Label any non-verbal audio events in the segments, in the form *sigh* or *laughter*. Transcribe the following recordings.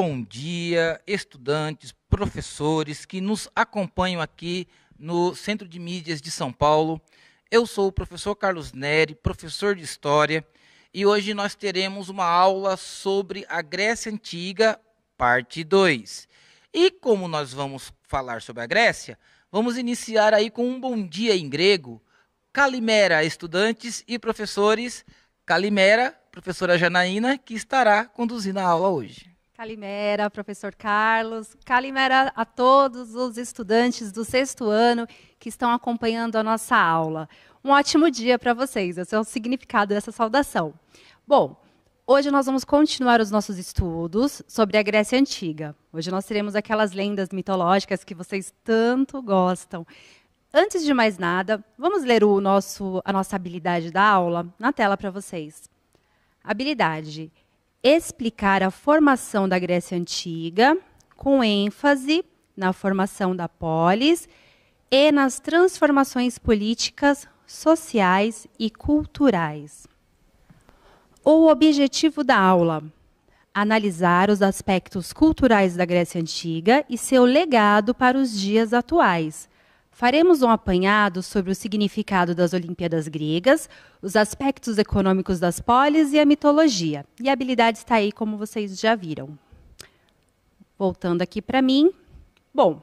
bom dia, estudantes, professores que nos acompanham aqui no Centro de Mídias de São Paulo. Eu sou o professor Carlos Neri, professor de História, e hoje nós teremos uma aula sobre a Grécia Antiga, parte 2. E como nós vamos falar sobre a Grécia, vamos iniciar aí com um bom dia em grego. Calimera, estudantes e professores. Calimera, professora Janaína, que estará conduzindo a aula hoje. Calimera, professor Carlos. Calimera a todos os estudantes do sexto ano que estão acompanhando a nossa aula. Um ótimo dia para vocês. Esse é o significado dessa saudação. Bom, hoje nós vamos continuar os nossos estudos sobre a Grécia Antiga. Hoje nós teremos aquelas lendas mitológicas que vocês tanto gostam. Antes de mais nada, vamos ler o nosso, a nossa habilidade da aula na tela para vocês. Habilidade explicar a formação da Grécia Antiga, com ênfase na formação da polis e nas transformações políticas, sociais e culturais. O objetivo da aula: analisar os aspectos culturais da Grécia Antiga e seu legado para os dias atuais faremos um apanhado sobre o significado das Olimpíadas gregas, os aspectos econômicos das polis e a mitologia. E a habilidade está aí, como vocês já viram. Voltando aqui para mim. Bom,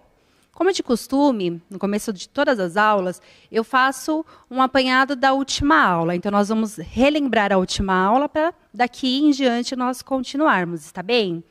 como de costume, no começo de todas as aulas, eu faço um apanhado da última aula. Então, nós vamos relembrar a última aula para daqui em diante nós continuarmos, está bem?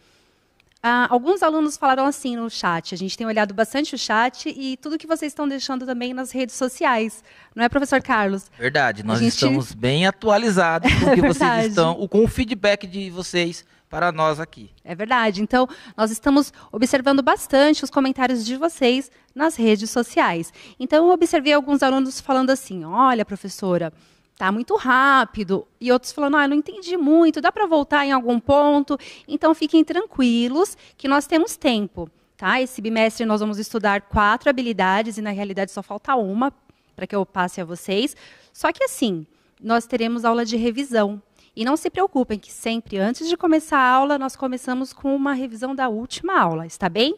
Ah, alguns alunos falaram assim no chat. A gente tem olhado bastante o chat e tudo que vocês estão deixando também nas redes sociais. Não é, professor Carlos? Verdade. Nós gente... estamos bem atualizados com *laughs* é vocês estão, com o feedback de vocês para nós aqui. É verdade. Então, nós estamos observando bastante os comentários de vocês nas redes sociais. Então, eu observei alguns alunos falando assim: "Olha, professora, tá muito rápido. E outros falando, ah, não entendi muito, dá para voltar em algum ponto. Então fiquem tranquilos que nós temos tempo. Tá? Esse bimestre nós vamos estudar quatro habilidades e na realidade só falta uma para que eu passe a vocês. Só que assim, nós teremos aula de revisão. E não se preocupem que sempre antes de começar a aula nós começamos com uma revisão da última aula, está bem?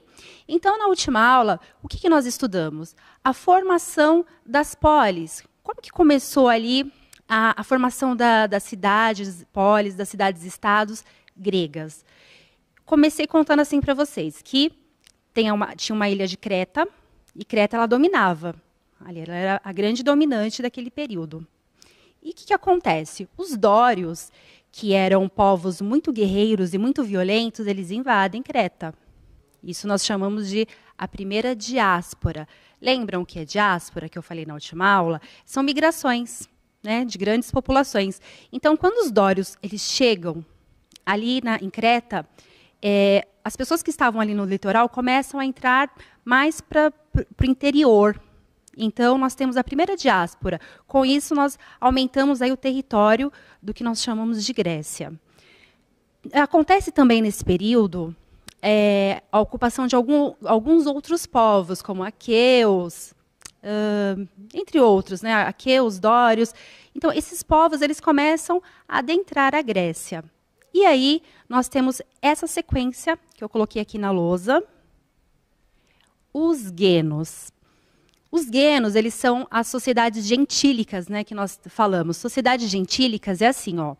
Então na última aula o que, que nós estudamos? A formação das polis. Como que começou ali a, a formação da, das cidades, polis, das cidades-estados gregas. Comecei contando assim para vocês que uma, tinha uma ilha de Creta, e Creta ela dominava. Ali ela era a grande dominante daquele período. E o que, que acontece? Os dórios, que eram povos muito guerreiros e muito violentos, eles invadem Creta. Isso nós chamamos de a primeira diáspora. Lembram que é diáspora que eu falei na última aula? São migrações né, de grandes populações. Então, quando os dórios eles chegam ali na, em Creta, é, as pessoas que estavam ali no litoral começam a entrar mais para o interior. Então, nós temos a primeira diáspora. Com isso, nós aumentamos aí o território do que nós chamamos de Grécia. Acontece também nesse período é, a ocupação de algum, alguns outros povos, como aqueus, uh, entre outros, né, aqueus, dórios. Então, esses povos eles começam a adentrar a Grécia. E aí nós temos essa sequência que eu coloquei aqui na lousa. Os genos. Os genos, eles são as sociedades gentílicas, né, que nós falamos. Sociedades gentílicas é assim, ó.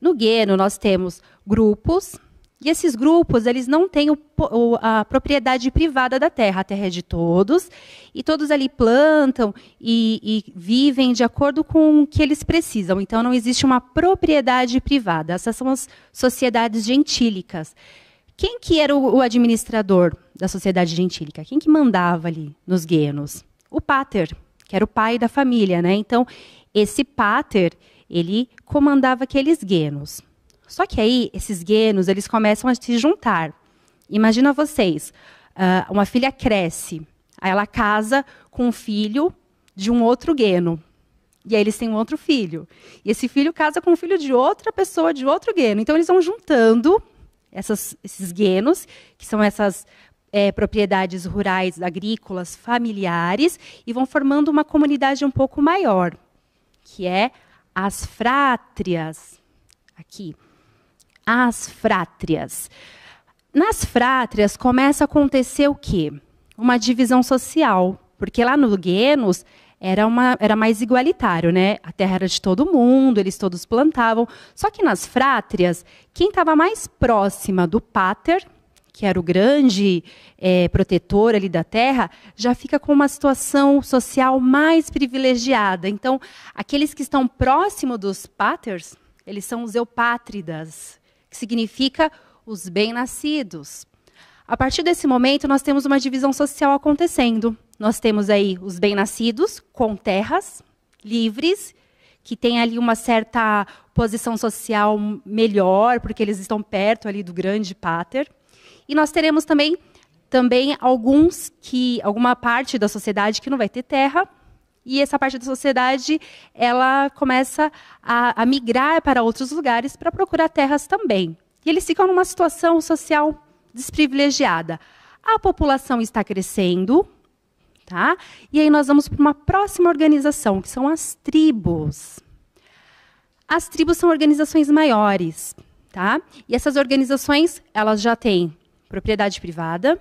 No gueno, nós temos grupos e esses grupos, eles não têm o, o, a propriedade privada da terra. A terra é de todos, e todos ali plantam e, e, vivem de acordo com o que eles precisam. Então, não existe uma propriedade privada. Essas são as sociedades gentílicas. Quem que era o, o administrador da sociedade gentílica? Quem que mandava ali nos guenos? O pater, que era o pai da família. Né? Então, esse pater, ele comandava aqueles guenos. Só que aí, esses guenos, eles começam a se juntar. Imagina vocês, ah, uma filha cresce, aí ela casa com um filho de um outro gueno. E aí eles têm um outro filho. E esse filho casa com um filho de outra pessoa, de outro gueno. Então eles vão juntando essas, esses guenos, que são essas é, propriedades rurais, agrícolas, familiares, e vão formando uma comunidade um pouco maior, que é as frátrias. Aqui as frátrias. Nas frátrias começa a acontecer o quê? Uma divisão social, porque lá no Guenos era, uma, era mais igualitário, né? A terra era de todo mundo, eles todos plantavam. Só que nas frátrias, quem estava mais próxima do pater, que era o grande é, protetor ali da terra, já fica com uma situação social mais privilegiada. Então, aqueles que estão próximo dos paters, eles são os eupátridas que significa os bem-nascidos. A partir desse momento, nós temos uma divisão social acontecendo. Nós temos aí os bem-nascidos com terras livres, que têm ali uma certa posição social melhor, porque eles estão perto ali do grande pater. E nós teremos também também alguns que alguma parte da sociedade que não vai ter terra, e essa parte da sociedade ela começa a, a migrar para outros lugares para procurar terras também. E eles ficam numa situação social desprivilegiada. A população está crescendo, tá? E aí nós vamos para uma próxima organização, que são as tribos. As tribos são organizações maiores, tá? E essas organizações, elas já têm propriedade privada,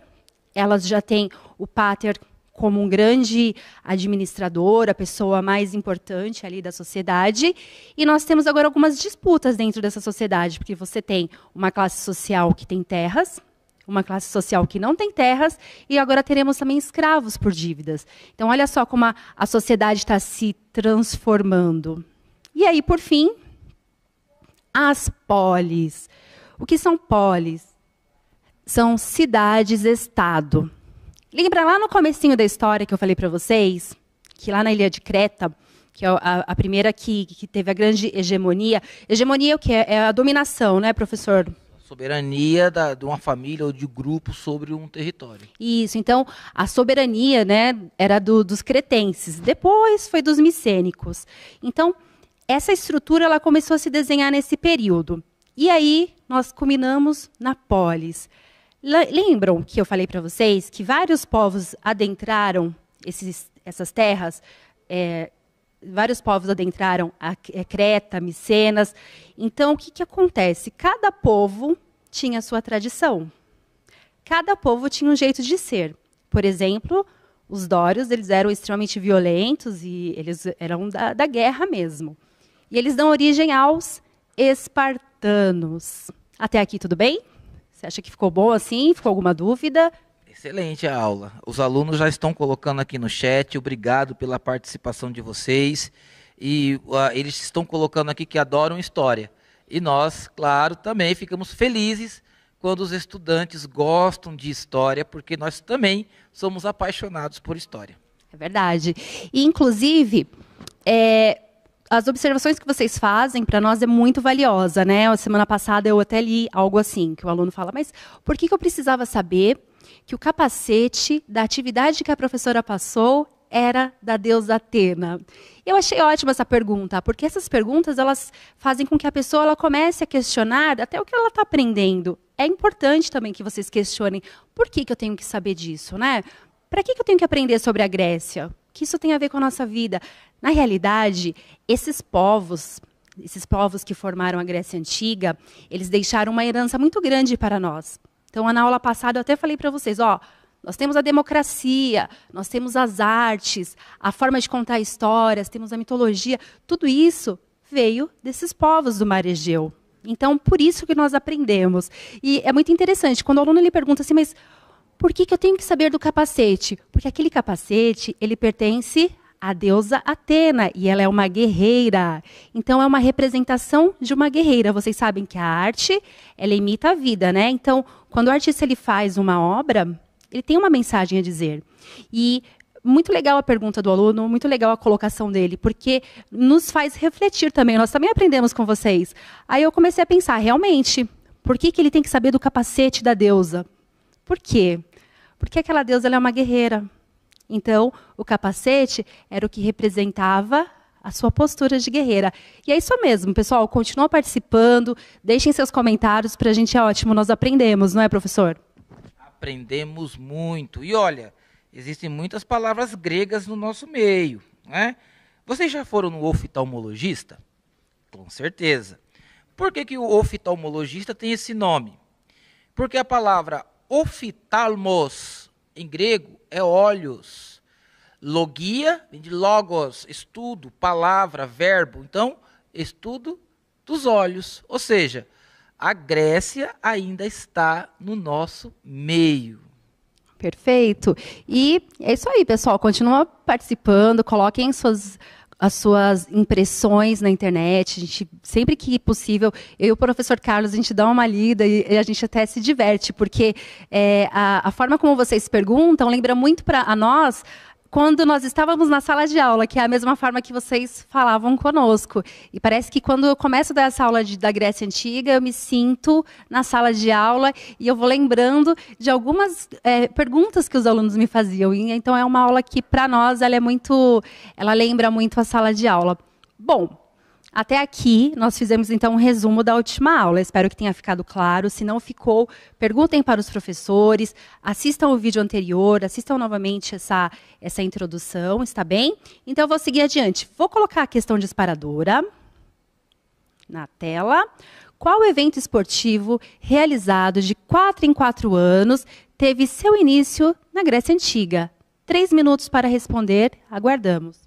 elas já têm o pater como um grande administrador, a pessoa mais importante ali da sociedade. E nós temos agora algumas disputas dentro dessa sociedade, porque você tem uma classe social que tem terras, uma classe social que não tem terras, e agora teremos também escravos por dívidas. Então, olha só como a, a sociedade está se transformando. E aí, por fim, as polis. O que são polis? São cidades-estado. Lembra lá no comecinho da história que eu falei para vocês, que lá na ilha de Creta, que é a, a primeira que, que, teve a grande hegemonia. Hegemonia é o que é, é a dominação, né, professor? soberania da, de uma família ou de grupo sobre um território. Isso, então a soberania né, era do, dos cretenses, depois foi dos micênicos. Então, essa estrutura ela começou a se desenhar nesse período. E aí nós culminamos na polis, Lembram que eu falei para vocês que vários povos adentraram esses, essas terras, é, vários povos adentraram a é, Creta, Micenas. Então, o que, que acontece? Cada povo tinha sua tradição. Cada povo tinha um jeito de ser. Por exemplo, os dórios eles eram extremamente violentos e eles eram da, da guerra mesmo. E eles dão origem aos espartanos. Até aqui, tudo bem? Você acha que ficou bom assim? Ficou alguma dúvida? Excelente a aula. Os alunos já estão colocando aqui no chat. Obrigado pela participação de vocês. E uh, eles estão colocando aqui que adoram história. E nós, claro, também ficamos felizes quando os estudantes gostam de história, porque nós também somos apaixonados por história. É verdade. E, inclusive, é, as observações que vocês fazem para nós é muito valiosa, né? A semana passada eu até li algo assim, que o aluno fala, mas por que, que eu precisava saber que o capacete da atividade que a professora passou era da deusa Atena? Eu achei ótima essa pergunta, porque essas perguntas elas fazem com que a pessoa ela comece a questionar até o que ela está aprendendo. É importante também que vocês questionem por que, que eu tenho que saber disso, né? Para que, que eu tenho que aprender sobre a Grécia? que isso tem a ver com a nossa vida. Na realidade, esses povos, esses povos que formaram a Grécia Antiga, eles deixaram uma herança muito grande para nós. Então, na aula passada, eu até falei para vocês, ó, nós temos a democracia, nós temos as artes, a forma de contar histórias, temos a mitologia, tudo isso veio desses povos do mar Egeu. Então, por isso que nós aprendemos. E é muito interessante, quando o aluno ele pergunta assim, mas por que, que eu tenho que saber do capacete? Porque aquele capacete, ele pertence a deusa Atena, e ela é uma guerreira. Então é uma representação de uma guerreira. Vocês sabem que a arte, ela imita a vida, né? Então, quando o artista ele faz uma obra, ele tem uma mensagem a dizer. E muito legal a pergunta do aluno, muito legal a colocação dele, porque nos faz refletir também. Nós também aprendemos com vocês. Aí eu comecei a pensar, realmente, por que, que ele tem que saber do capacete da deusa? Por quê? Porque aquela deusa é uma guerreira. Então, o capacete era o que representava a sua postura de guerreira. E é isso mesmo, pessoal. Continuam participando, deixem seus comentários, para a gente é ótimo, nós aprendemos, não é, professor? Aprendemos muito. E olha, existem muitas palavras gregas no nosso meio. Né? Vocês já foram no oftalmologista? Com certeza. Por que, que o oftalmologista tem esse nome? Porque a palavra oftalmos em grego é olhos. Logia vem de logos, estudo, palavra, verbo. Então, estudo dos olhos. Ou seja, a Grécia ainda está no nosso meio. Perfeito. E é isso aí, pessoal. Continua participando, coloquem suas as suas impressões na internet. A gente, sempre que possível, eu e o professor Carlos, a gente dá uma lida e, e a gente até se diverte, porque é, a, a, forma como vocês perguntam lembra muito para nós quando nós estávamos na sala de aula, que é a mesma forma que vocês falavam conosco. E parece que quando eu começo dessa aula de, da Grécia Antiga, eu me sinto na sala de aula e eu vou lembrando de algumas é, perguntas que os alunos me faziam. E, então é uma aula que para nós ela é muito, ela lembra muito a sala de aula. Bom, até aqui, nós fizemos então um resumo da última aula. Espero que tenha ficado claro. Se não ficou, perguntem para os professores, assistam o vídeo anterior, assistam novamente essa, essa introdução, está bem? Então, eu vou seguir adiante. Vou colocar a questão disparadora na tela. Qual evento esportivo realizado de 4 em 4 anos teve seu início na Grécia Antiga? Três minutos para responder, aguardamos.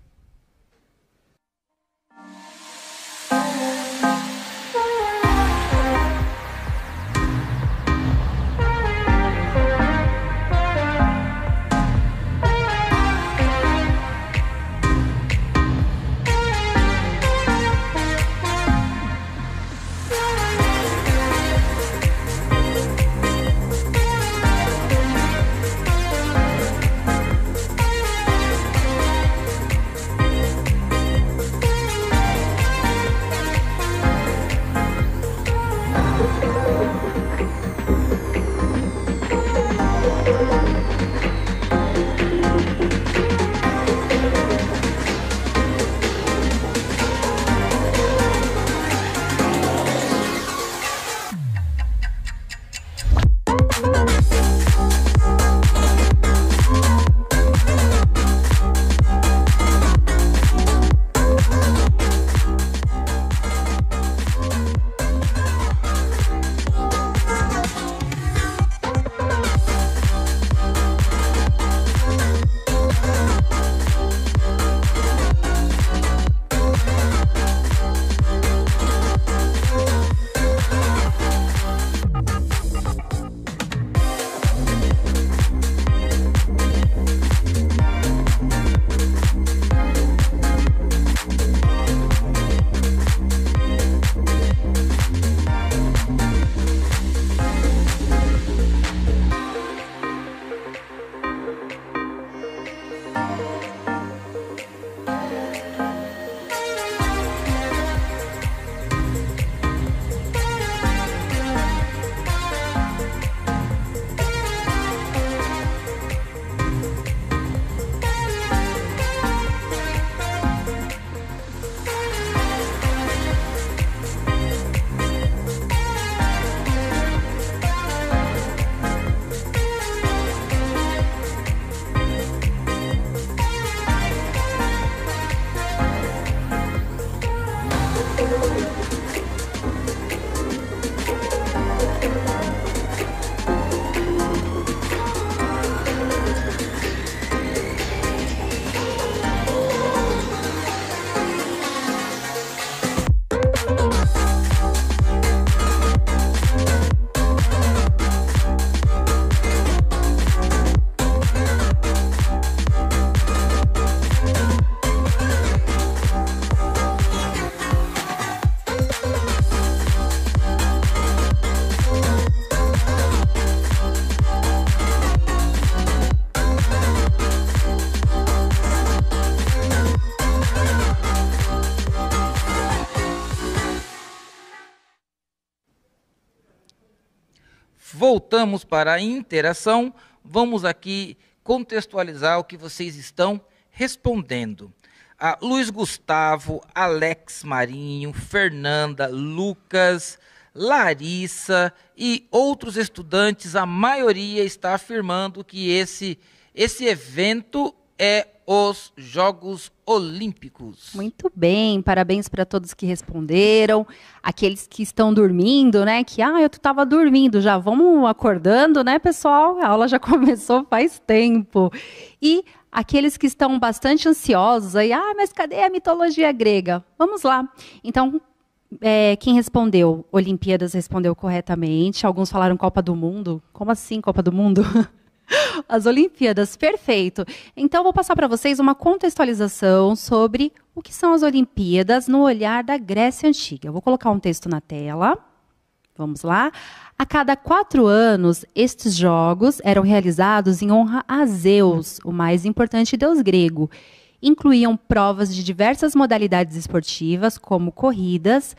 voltamos para a interação, vamos aqui contextualizar o que vocês estão respondendo. Luiz Gustavo, Alex Marinho, Fernanda, Lucas, Larissa e outros estudantes, a maioria está afirmando que esse, esse evento é os Jogos Olímpicos. Muito bem, parabéns para todos que responderam, aqueles que estão dormindo, né? Que ah, eu estava dormindo, já vamos acordando, né, pessoal? A aula já *laughs* começou faz tempo. E aqueles que estão bastante ansiosos aí, ah, mas cadê a mitologia grega? Vamos lá. Então, é, quem respondeu? Olimpíadas respondeu corretamente. Alguns falaram Copa do Mundo. Como assim Copa do Mundo? *laughs* *laughs* As Olimpíadas, perfeito. Então vou passar para vocês uma contextualização sobre o que são as Olimpíadas no olhar da Grécia Antiga. Eu vou colocar um texto na tela. Vamos lá. A cada quatro anos, estes jogos eram realizados em honra a Zeus, o mais importante deus grego. Incluíam provas de diversas modalidades esportivas, como corridas,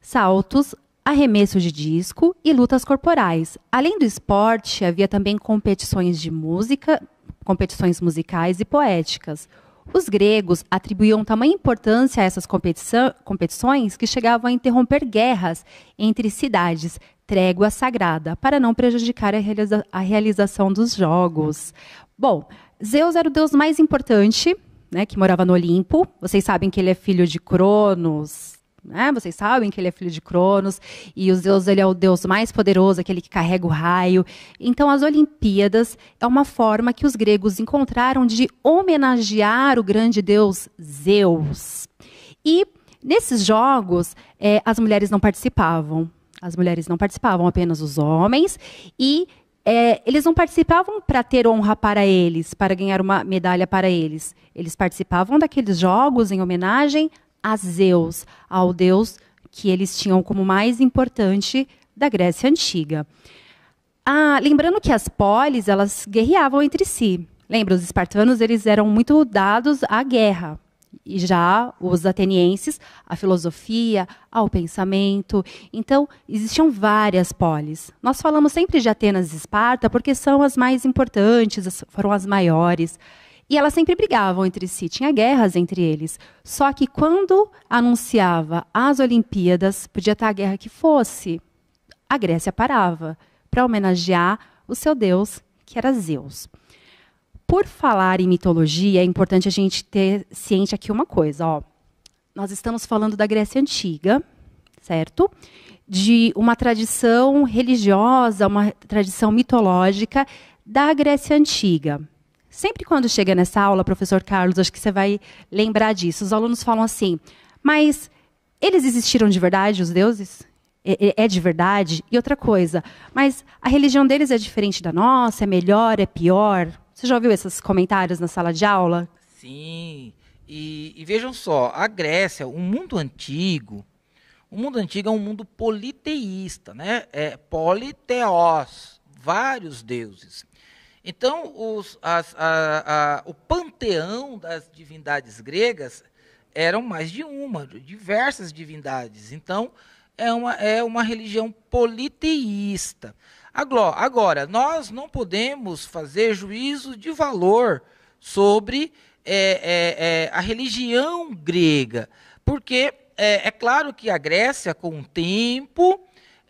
saltos, arremesso de disco e lutas corporais. Além do esporte, havia também competições de música, competições musicais e poéticas. Os gregos atribuíam tamanha importância a essas competições que chegavam a interromper guerras entre cidades, trégua sagrada, para não prejudicar a, realiza a realização dos jogos. Bom, Zeus era o deus mais importante, né, que morava no Olimpo. Vocês sabem que ele é filho de Cronos, né? Vocês sabem que ele é filho de Cronos e os deuses ele é o deus mais poderoso, aquele que carrega o raio. Então as Olimpíadas é uma forma que os gregos encontraram de homenagear o grande deus Zeus. E nesses jogos é, as mulheres não participavam. As mulheres não participavam, apenas os homens e é, eles não participavam para ter honra para eles, para ganhar uma medalha para eles. Eles participavam daqueles jogos em homenagem a Zeus, ao deus que eles tinham como mais importante da Grécia antiga. Ah, lembrando que as polis elas guerreavam entre si. Lembra, os espartanos eles eram muito dados à guerra. E já os atenienses, à filosofia, ao pensamento. Então, existiam várias polis. Nós falamos sempre de Atenas e Esparta porque são as mais importantes, foram as maiores. E elas sempre brigavam entre si, tinha guerras entre eles. Só que quando anunciava as Olimpíadas, podia estar a guerra que fosse, a Grécia parava para homenagear o seu deus, que era Zeus. Por falar em mitologia, é importante a gente ter ciente aqui uma coisa, ó. Nós estamos falando da Grécia antiga, certo? De uma tradição religiosa, uma tradição mitológica da Grécia antiga. Sempre quando chega nessa aula, professor Carlos, acho que você vai lembrar disso. Os alunos falam assim: mas eles existiram de verdade, os deuses? É, é, é, de verdade? E outra coisa, mas a religião deles é diferente da nossa? É melhor? É pior? Você já ouviu esses comentários na sala de aula? Sim. E, e vejam só, a Grécia, o um mundo antigo, o mundo antigo é um mundo politeísta, né? É politeós, vários deuses. Então, os, as, a, a, o panteão das divindades gregas eram mais de uma, diversas divindades. Então, é uma, é uma religião politeísta. Agora, nós não podemos fazer juízo de valor sobre é, é, é, a religião grega, porque é, é claro que a Grécia, com o tempo,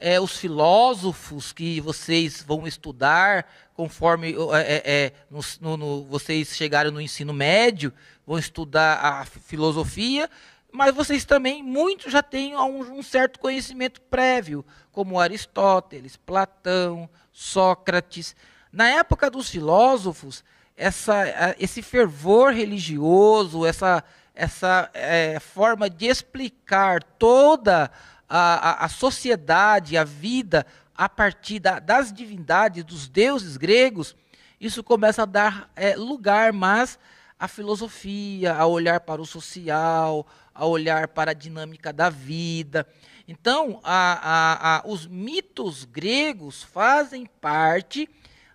é, os filósofos que vocês vão estudar conforme é, é, é, no, no, vocês chegaram no ensino médio, vão estudar a filosofia, mas vocês também, muitos, já têm um, um certo conhecimento prévio, como Aristóteles, Platão, Sócrates. Na época dos filósofos, essa, esse fervor religioso, essa, essa é, forma de explicar toda a, a, a sociedade, a vida a partir da, das divindades, dos deuses gregos, isso começa a dar é, lugar, mais à filosofia, a olhar para o social, a olhar para a dinâmica da vida. Então, a, a, a, os mitos gregos fazem parte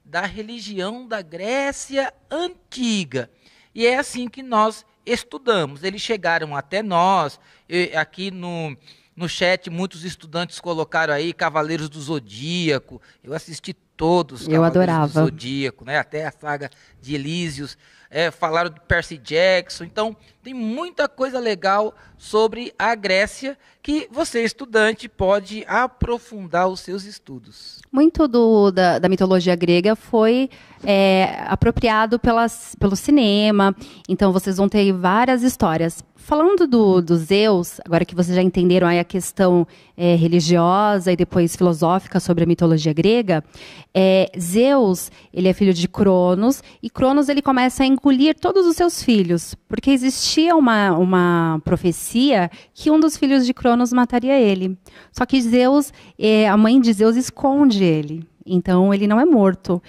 da religião da Grécia antiga. E é assim que nós estudamos. Eles chegaram até nós, aqui no, no chat, muitos estudantes colocaram aí Cavaleiros do Zodíaco. Eu assisti todos. Cavaleiros eu adorava. Do Zodíaco, né? Até a saga de Elísios é, falaram do Percy Jackson. Então, tem muita coisa legal sobre a Grécia que você, estudante, pode aprofundar os seus estudos. Muito do, da, da mitologia grega foi é, apropriado pelas, pelo cinema, então vocês vão ter várias histórias. Falando do, do Zeus, agora que vocês já entenderam a questão é, religiosa e depois filosófica sobre a mitologia grega, é, Zeus ele é filho de Cronos e Cronos ele começa a engolir todos os seus filhos, porque existia uma, uma profecia que um dos filhos de Cronos mataria ele. Só que Zeus, é, a mãe de Zeus esconde ele, então ele não é morto.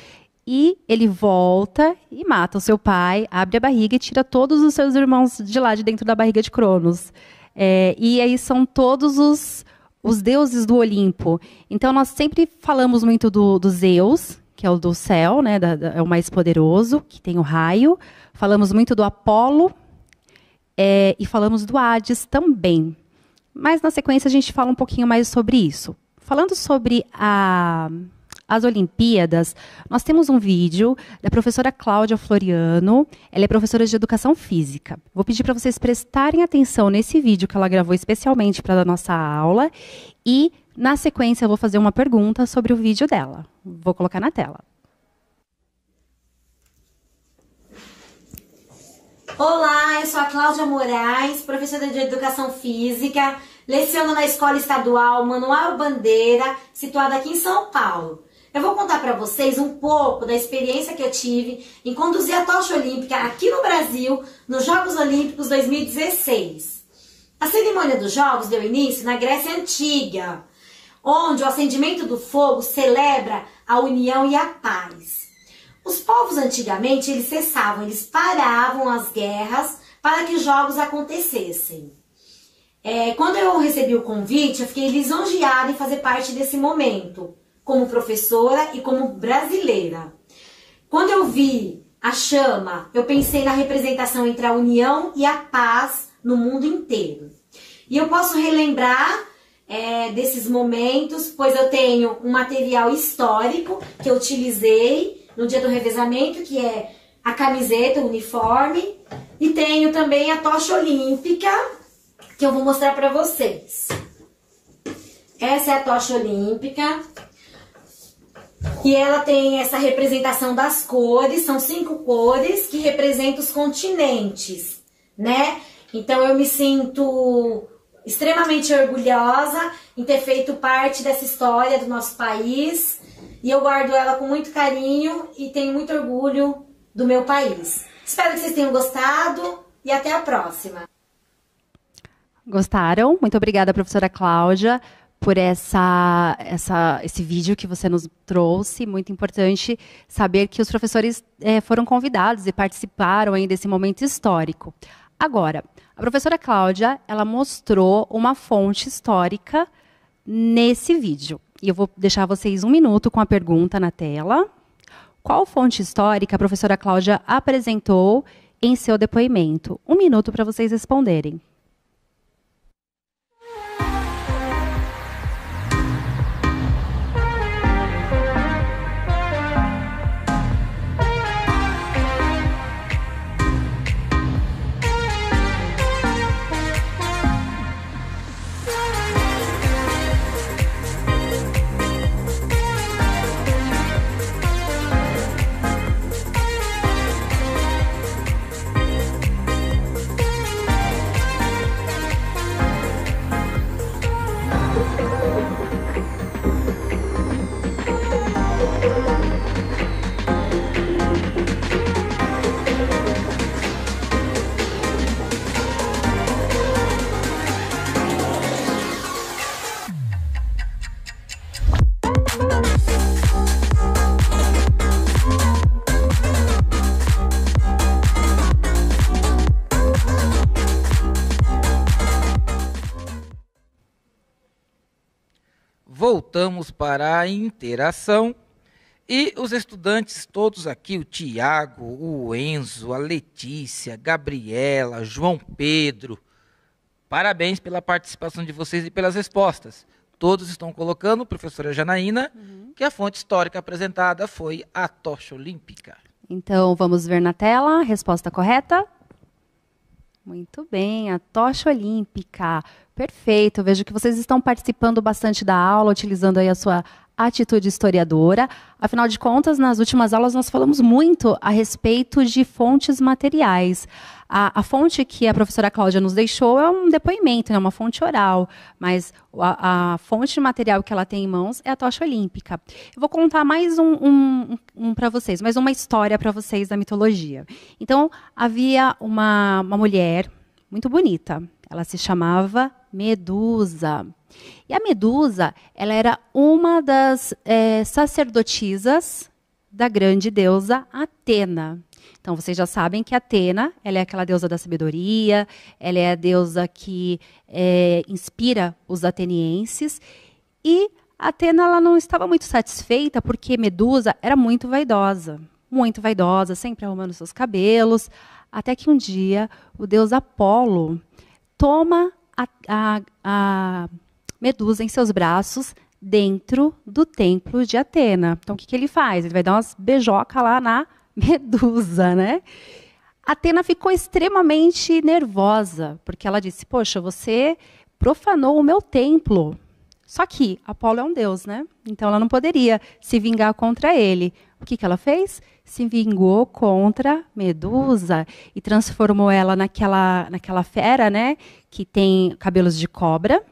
E ele volta e mata o seu pai, abre a barriga e tira todos os seus irmãos de lá, de dentro da barriga de Cronos. É, e aí são todos os, os deuses do Olimpo. Então nós sempre falamos muito do, do Zeus, que é o do céu, né, da, da, é o mais poderoso, que tem o raio. Falamos muito do Apolo é, e falamos do Hades também. Mas na sequência a gente fala um pouquinho mais sobre isso. Falando sobre a, as Olimpíadas, nós temos um vídeo da professora Cláudia Floriano. Ela é professora de educação física. Vou pedir para vocês prestarem atenção nesse vídeo que ela gravou especialmente para a nossa aula e na sequência, eu vou fazer uma pergunta sobre o vídeo dela. Vou colocar na tela. Olá, eu sou a Cláudia Moraes, professora de Educação Física, leciono na Escola Estadual Manual Bandeira, situada aqui em São Paulo. Eu vou contar para vocês um pouco da experiência que eu tive em conduzir a tocha olímpica aqui no Brasil nos Jogos Olímpicos 2016. A cerimônia dos Jogos deu início na Grécia Antiga, onde o acendimento do fogo celebra a união e a paz. Os povos antigamente eles cessavam, eles paravam as guerras para que jogos acontecessem. É, quando eu recebi o convite, eu fiquei lisonjeada em fazer parte desse momento, como professora e como brasileira. Quando eu vi a chama, eu pensei na representação entre a união e a paz no mundo inteiro. E eu posso relembrar é, desses momentos, pois eu tenho um material histórico que eu utilizei no dia do revezamento, que é a camiseta, o uniforme, e tenho também a tocha olímpica, que eu vou mostrar para vocês. Essa é a tocha olímpica. E ela tem essa representação das cores, são cinco cores que representam os continentes, né? Então eu me sinto extremamente orgulhosa em ter feito parte dessa história do nosso país e eu guardo ela com muito carinho e tenho muito orgulho do meu país. Espero que vocês tenham gostado e até a próxima. Gostaram? Muito obrigada, professora Cláudia, por essa, essa, esse vídeo que você nos trouxe. Muito importante saber que os professores é, foram convidados e participaram aí desse momento histórico. Agora, a professora Cláudia, ela mostrou uma fonte histórica nesse vídeo. E eu vou deixar vocês um minuto com a pergunta na tela. Qual fonte histórica a professora Cláudia apresentou em seu depoimento? Um minuto para vocês responderem. voltamos para a interação e os estudantes todos aqui, o Tiago, o Enzo, a Letícia, Gabriela, João Pedro, parabéns pela participação de vocês e pelas respostas. Todos estão colocando, professora Janaína, uhum. que a fonte histórica apresentada foi a tocha olímpica. Então, vamos ver na tela a resposta correta? Muito bem, a tocha olímpica. Perfeito. Vejo que vocês estão participando bastante da aula, utilizando aí a sua atitude historiadora. Afinal de contas, nas últimas aulas nós falamos muito a respeito de fontes materiais. A, a fonte que a professora Cláudia nos deixou é um depoimento, é né, uma fonte oral, mas a, a, fonte de material que ela tem em mãos é a tocha olímpica. Eu vou contar mais um, um, um para vocês, mais uma história para vocês da mitologia. Então, havia uma, uma mulher muito bonita. Ela se chamava Medusa. E a Medusa, ela era uma das é, sacerdotisas da grande deusa Atena. Então vocês já sabem que Atena, ela é aquela deusa da sabedoria, ela é a deusa que é, inspira os atenienses. E Atena ela não estava muito satisfeita porque Medusa era muito vaidosa, muito vaidosa, sempre arrumando seus cabelos, até que um dia o deus Apolo toma a, a, a Medusa em seus braços dentro do templo de Atena. Então, o que, que ele faz? Ele vai dar umas beijocas lá na *laughs* Medusa, né? Atena ficou extremamente nervosa, porque ela disse: Poxa, você profanou o meu templo. Só que Apolo é um deus, né? Então ela não poderia se vingar contra ele. O que, que ela fez? se vingou contra Medusa e transformou ela naquela, naquela fera, né? Que tem cabelos de cobra.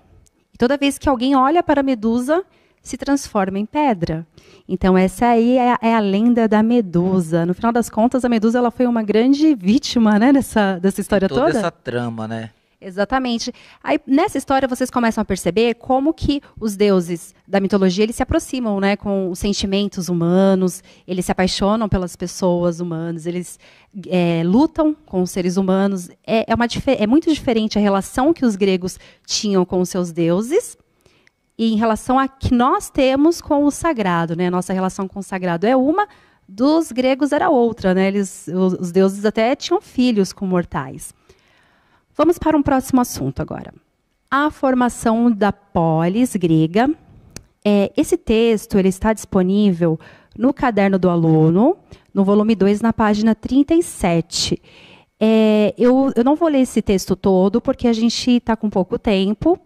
E toda vez que alguém olha para Medusa, se transforma em pedra. Então essa aí é a, é a, lenda da Medusa. No final das contas, a Medusa ela foi uma grande vítima, né, dessa, dessa história toda. Toda essa trama, né? Exatamente. Aí nessa história vocês começam a perceber como que os deuses da mitologia eles se aproximam, né, com os sentimentos humanos. Eles se apaixonam pelas pessoas humanas. Eles é, lutam com os seres humanos. É, é, uma, é muito diferente a relação que os gregos tinham com os seus deuses e em relação a que nós temos com o sagrado, né? Nossa relação com o sagrado é uma, dos gregos era outra, né? Eles, os, os deuses até tinham filhos com mortais. Vamos para um próximo assunto agora. A formação da polis grega. É, esse texto ele está disponível no caderno do aluno, no volume 2, na página 37. É, eu, eu, não vou ler esse texto todo, porque a gente está com pouco tempo.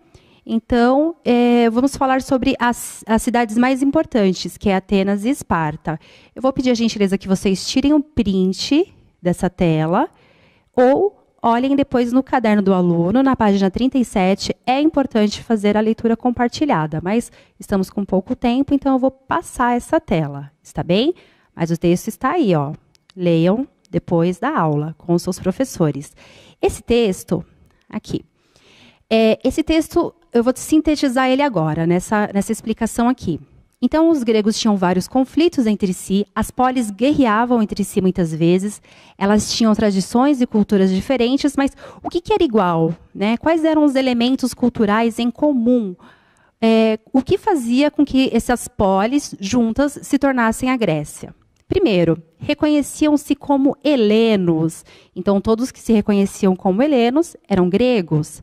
Então, é, vamos falar sobre as, as, cidades mais importantes, que é Atenas e Esparta. Eu vou pedir a gentileza que vocês tirem um print dessa tela, ou olhem depois no caderno do aluno, na página 37, é importante fazer a leitura compartilhada, mas estamos com pouco tempo, então eu vou passar essa tela, está bem? Mas o texto está aí, ó. Leiam depois da aula com os seus professores. Esse texto aqui. É, esse texto eu vou sintetizar ele agora nessa nessa explicação aqui. Então, os gregos tinham vários conflitos entre si, as polis guerreavam entre si muitas vezes, elas tinham tradições e culturas diferentes, mas o que, que era igual? Né? Quais eram os elementos culturais em comum? É, o que fazia com que essas polis juntas se tornassem a Grécia? Primeiro, reconheciam-se como helenos. Então, todos que se reconheciam como helenos eram gregos.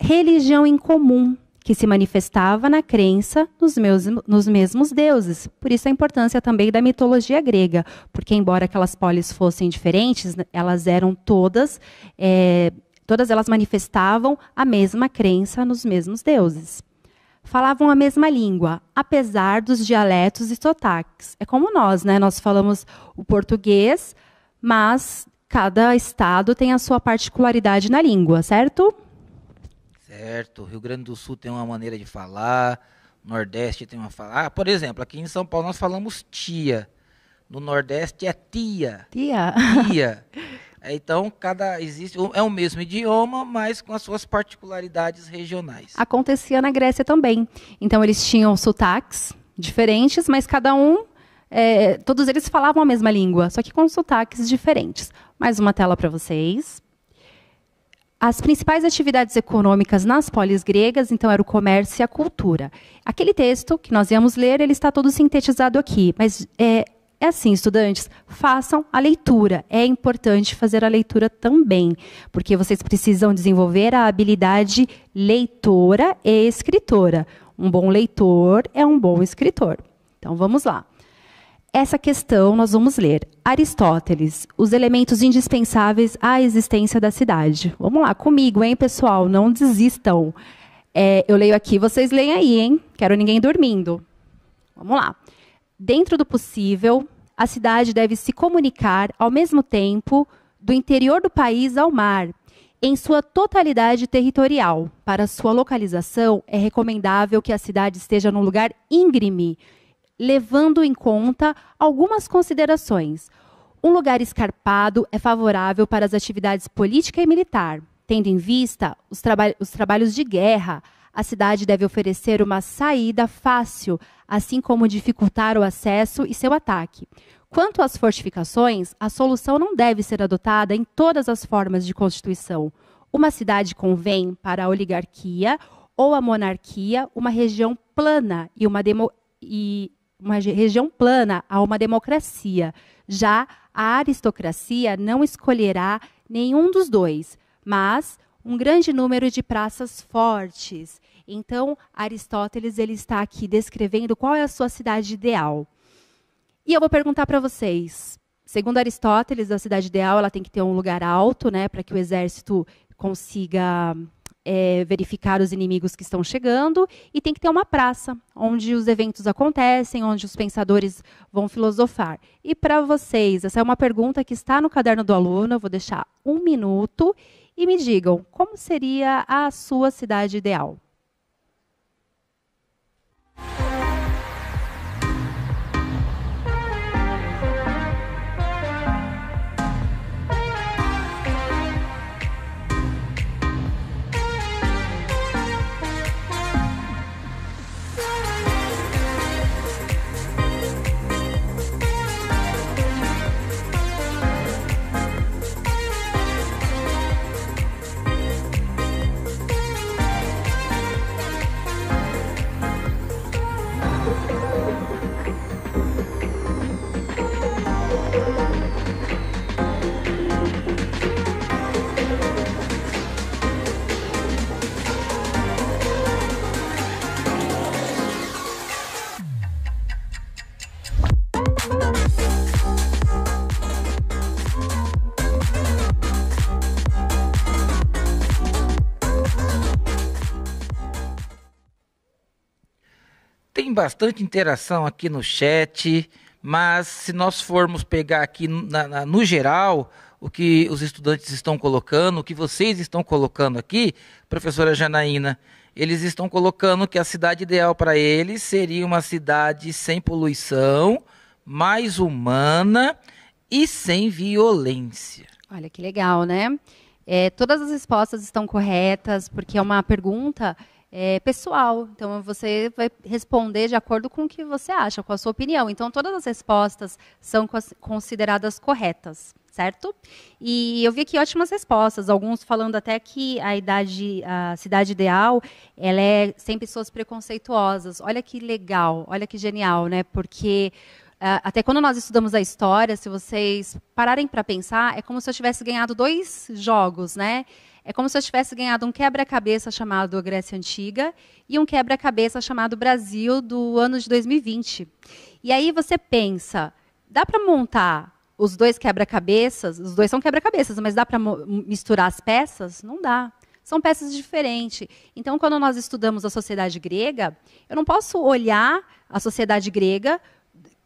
Religião em comum que se manifestava na crença nos, meus, nos mesmos deuses. Por isso a importância também da mitologia grega, porque embora aquelas polis fossem diferentes, né, elas eram todas, é, todas elas manifestavam a mesma crença nos mesmos deuses falavam a mesma língua, apesar dos dialetos e sotaques. É como nós, né? Nós falamos o português, mas cada estado tem a sua particularidade na língua, certo? Certo. Rio Grande do Sul tem uma maneira de falar, Nordeste tem uma fala. Ah, por exemplo, aqui em São Paulo nós falamos tia. No Nordeste é tia. Tia. Tia. *laughs* É, então, cada existe é o mesmo idioma, mas com as suas particularidades regionais. Acontecia na Grécia também. Então, eles tinham sotaques diferentes, mas cada um, é, todos eles falavam a mesma língua, só que com sotaques diferentes. Mais uma tela para vocês as principais atividades econômicas nas polis gregas, então, era o comércio e a cultura. Aquele texto que nós íamos ler, ele está todo sintetizado aqui, mas é, é assim, estudantes, façam a leitura. É importante fazer a leitura também, porque vocês precisam desenvolver a habilidade leitora e escritora. Um bom leitor é um bom escritor. Então, vamos lá. Essa questão nós vamos ler. Aristóteles, os elementos indispensáveis à existência da cidade. Vamos lá, comigo, hein, pessoal? Não desistam. É, eu leio aqui, vocês leem aí, hein? Quero ninguém dormindo. Vamos lá. Dentro do possível, a cidade deve se comunicar ao mesmo tempo do interior do país ao mar, em sua totalidade territorial. Para sua localização, é recomendável que a cidade esteja num lugar íngreme levando em conta algumas considerações. Um lugar escarpado é favorável para as atividades política e militar, tendo em vista os, traba os trabalhos de guerra. A cidade deve oferecer uma saída fácil, assim como dificultar o acesso e seu ataque. Quanto às fortificações, a solução não deve ser adotada em todas as formas de constituição. Uma cidade convém para a oligarquia ou a monarquia uma região plana e uma, demo, e uma região plana a uma democracia. Já a aristocracia não escolherá nenhum dos dois, mas um grande número de praças fortes. Então, Aristóteles ele está aqui descrevendo qual é a sua cidade ideal. E eu vou perguntar para vocês. Segundo Aristóteles, a cidade ideal ela tem que ter um lugar alto, né, para que o exército consiga é, verificar os inimigos que estão chegando e tem que ter uma praça onde os eventos acontecem, onde os pensadores vão filosofar. E para vocês, essa é uma pergunta que está no caderno do aluno, eu vou deixar um minuto e me digam como seria a sua cidade ideal. bastante interação aqui no chat, mas se nós formos pegar aqui na, na, no geral o que os estudantes estão colocando, o que vocês estão colocando aqui, professora Janaína, eles estão colocando que a cidade ideal para eles seria uma cidade sem poluição, mais humana e sem violência. Olha que legal, né? É, todas as respostas estão corretas, porque é uma pergunta é, pessoal. Então, você vai responder de acordo com o que você acha, com a sua opinião. Então, todas as respostas são consideradas corretas, certo? E eu vi aqui ótimas respostas, alguns falando até que a idade, a cidade ideal, ela é sem pessoas preconceituosas. Olha que legal, olha que genial, né? Porque ah, até quando nós estudamos a história, se vocês pararem para pensar, é como se eu tivesse ganhado dois jogos, né? É como se eu tivesse ganhado um quebra-cabeça chamado Grécia Antiga e um quebra-cabeça chamado Brasil do ano de 2020. E aí você pensa, dá para montar os dois quebra-cabeças? Os dois são quebra-cabeças, mas dá para misturar as peças? Não dá. São peças diferentes. Então, quando nós estudamos a sociedade grega, eu não posso olhar a sociedade grega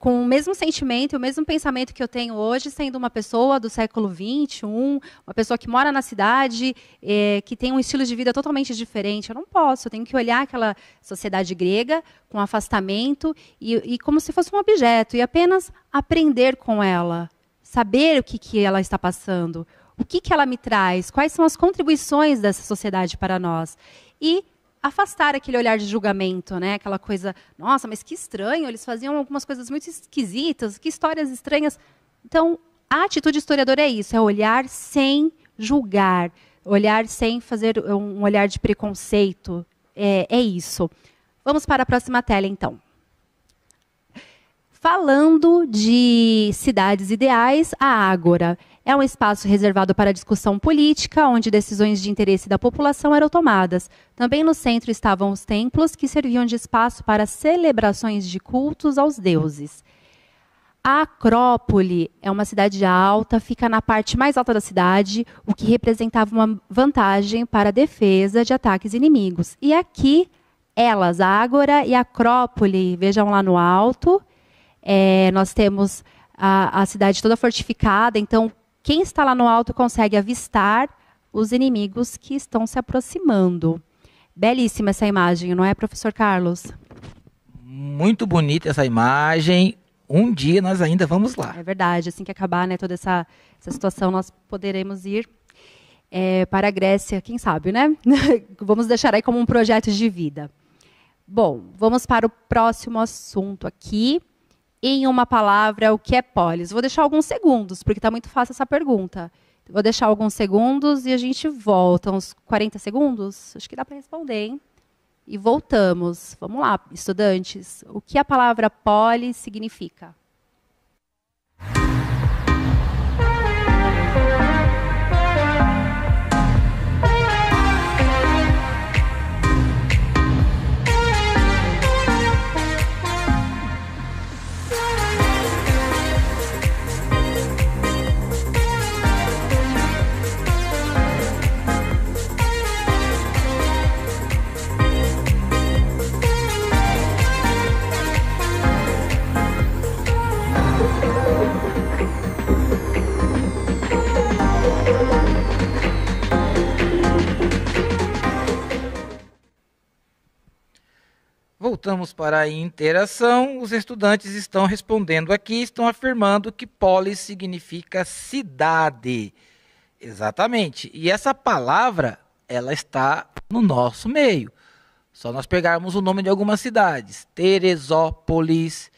com o mesmo sentimento e o mesmo pensamento que eu tenho hoje, sendo uma pessoa do século XXI, uma pessoa que mora na cidade, é, que tem um estilo de vida totalmente diferente. Eu não posso, eu tenho que olhar aquela sociedade grega com afastamento e, e como se fosse um objeto, e apenas aprender com ela, saber o que, que ela está passando, o que, que ela me traz, quais são as contribuições dessa sociedade para nós. E afastar aquele olhar de julgamento, né? Aquela coisa, nossa, mas que estranho, eles faziam algumas coisas muito esquisitas, que histórias estranhas. Então, a atitude historiadora é isso, é olhar sem julgar, olhar sem fazer um olhar de preconceito. É, é isso. Vamos para a próxima tela, então. Falando de cidades ideais, a Ágora. É um espaço reservado para discussão política, onde decisões de interesse da população eram tomadas. Também no centro estavam os templos, que serviam de espaço para celebrações de cultos aos deuses. A Acrópole é uma cidade alta, fica na parte mais alta da cidade, o que representava uma vantagem para a defesa de ataques inimigos. E aqui, elas, a Ágora e a Acrópole, vejam lá no alto, é, nós temos a, a cidade toda fortificada, então quem está lá no alto consegue avistar os inimigos que estão se aproximando. Belíssima essa imagem, não é, professor Carlos? Muito bonita essa imagem. Um dia nós ainda vamos lá. É verdade, assim que acabar né, toda essa, essa situação, nós poderemos ir é, para a Grécia, quem sabe, né? *laughs* vamos deixar aí como um projeto de vida. Bom, vamos para o próximo assunto aqui em uma palavra o que é polis? Vou deixar alguns segundos, porque está muito fácil essa pergunta. Vou deixar alguns segundos e a gente volta. Uns 40 segundos? Acho que dá para responder, hein? E voltamos. Vamos lá, estudantes. O que a palavra polis significa? Voltamos para a interação. Os estudantes estão respondendo aqui, estão afirmando que polis significa cidade. Exatamente. E essa palavra, ela está no nosso meio. Só nós pegarmos o nome de algumas cidades: Teresópolis,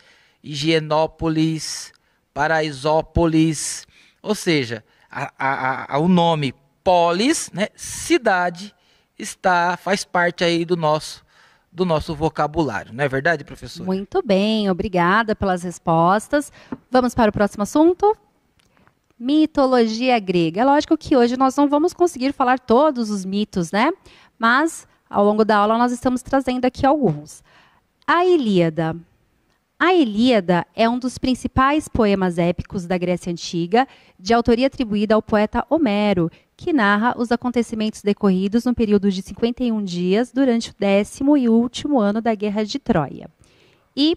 Higienópolis, Paraisópolis. Ou seja, a, a, a, o nome polis, né, cidade, está faz parte aí do nosso do nosso vocabulário. Não é verdade, professor? Muito bem, obrigada pelas respostas. Vamos para o próximo assunto? Mitologia grega. É lógico que hoje nós não vamos conseguir falar todos os mitos, né? Mas ao longo da aula nós estamos trazendo aqui alguns. A Ilíada. A Ilíada é um dos principais poemas épicos da Grécia Antiga, de autoria atribuída ao poeta Homero, que narra os acontecimentos decorridos no período de 51 dias durante o décimo e último ano da Guerra de Troia. E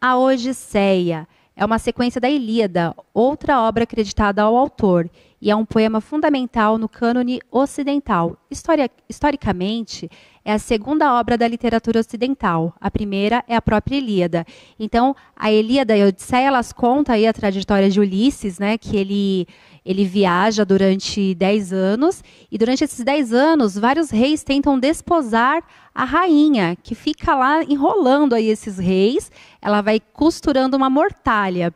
a Odisseia é uma sequência da Ilíada, outra obra acreditada ao autor, e é um poema fundamental no cânone ocidental. historicamente, é a segunda obra da literatura ocidental. A primeira é a própria Ilíada. Então, a Ilíada e a Odisseia, elas contam aí a trajetória de Ulisses, né, que ele ele viaja durante 10 anos e durante esses 10 anos vários reis tentam desposar a rainha, que fica lá enrolando aí esses reis. Ela vai costurando uma mortalha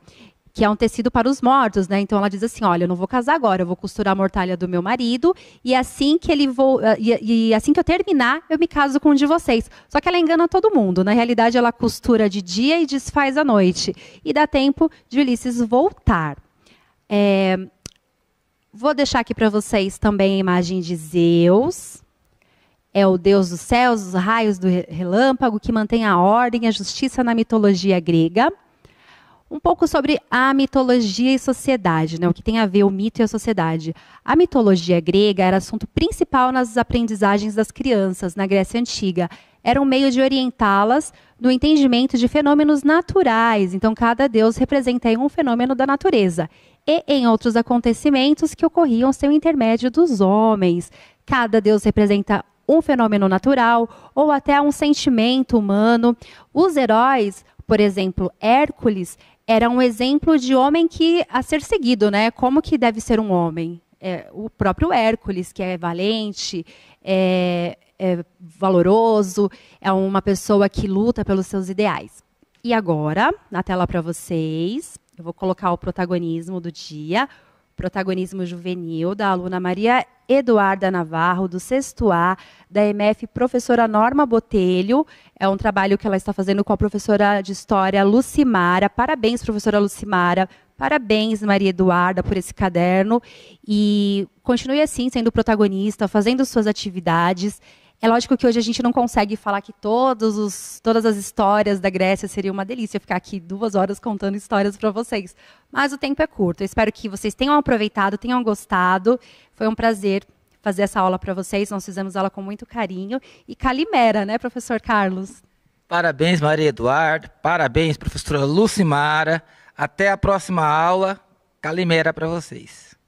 que é um tecido para os mortos, né? Então ela diz assim: olha, eu não vou casar agora, eu vou costurar a mortalha do meu marido e assim que ele vou eh, e, e, assim que eu terminar, eu me caso com um de vocês. Só que ela engana todo mundo. Na realidade, ela costura de dia e desfaz à noite e dá tempo de Ulisses voltar. É... Vou deixar aqui para vocês também a imagem de Zeus. É o deus dos céus, os raios do relâmpago, que mantém a ordem e a justiça na mitologia grega um pouco sobre a mitologia e sociedade, né? o que tem a ver o mito e a sociedade. A mitologia grega era assunto principal nas aprendizagens das crianças na Grécia Antiga. Era um meio de orientá-las no entendimento de fenômenos naturais. Então, cada deus representa um fenômeno da natureza. E em outros acontecimentos que ocorriam sem o intermédio dos homens. Cada deus representa um fenômeno natural ou até um sentimento humano. Os heróis por exemplo, Hércules era um exemplo de homem que a ser seguido, né? Como que deve ser um homem? É, o próprio Hércules, que é valente, é, é valoroso, é uma pessoa que luta pelos seus ideais. E agora, na tela para vocês, eu vou colocar o protagonismo do dia, Protagonismo Juvenil, da aluna Maria Eduarda Navarro, do Sexto A, da MF Professora Norma Botelho. É um trabalho que ela está fazendo com a professora de História Lucimara. Parabéns, professora Lucimara. Parabéns, Maria Eduarda, por esse caderno. E continue assim, sendo protagonista, fazendo suas atividades. É lógico que hoje a gente não consegue falar que os, todas as histórias da Grécia seria uma delícia ficar aqui duas horas contando histórias para vocês. Mas o tempo é curto. Eu espero que vocês tenham aproveitado, tenham gostado. Foi um prazer fazer essa aula para vocês. Nós fizemos aula com muito carinho. E calimera, né, professor Carlos? Parabéns, Maria Eduardo. Parabéns, professora Lucimara. Até a próxima aula. Calimera para vocês.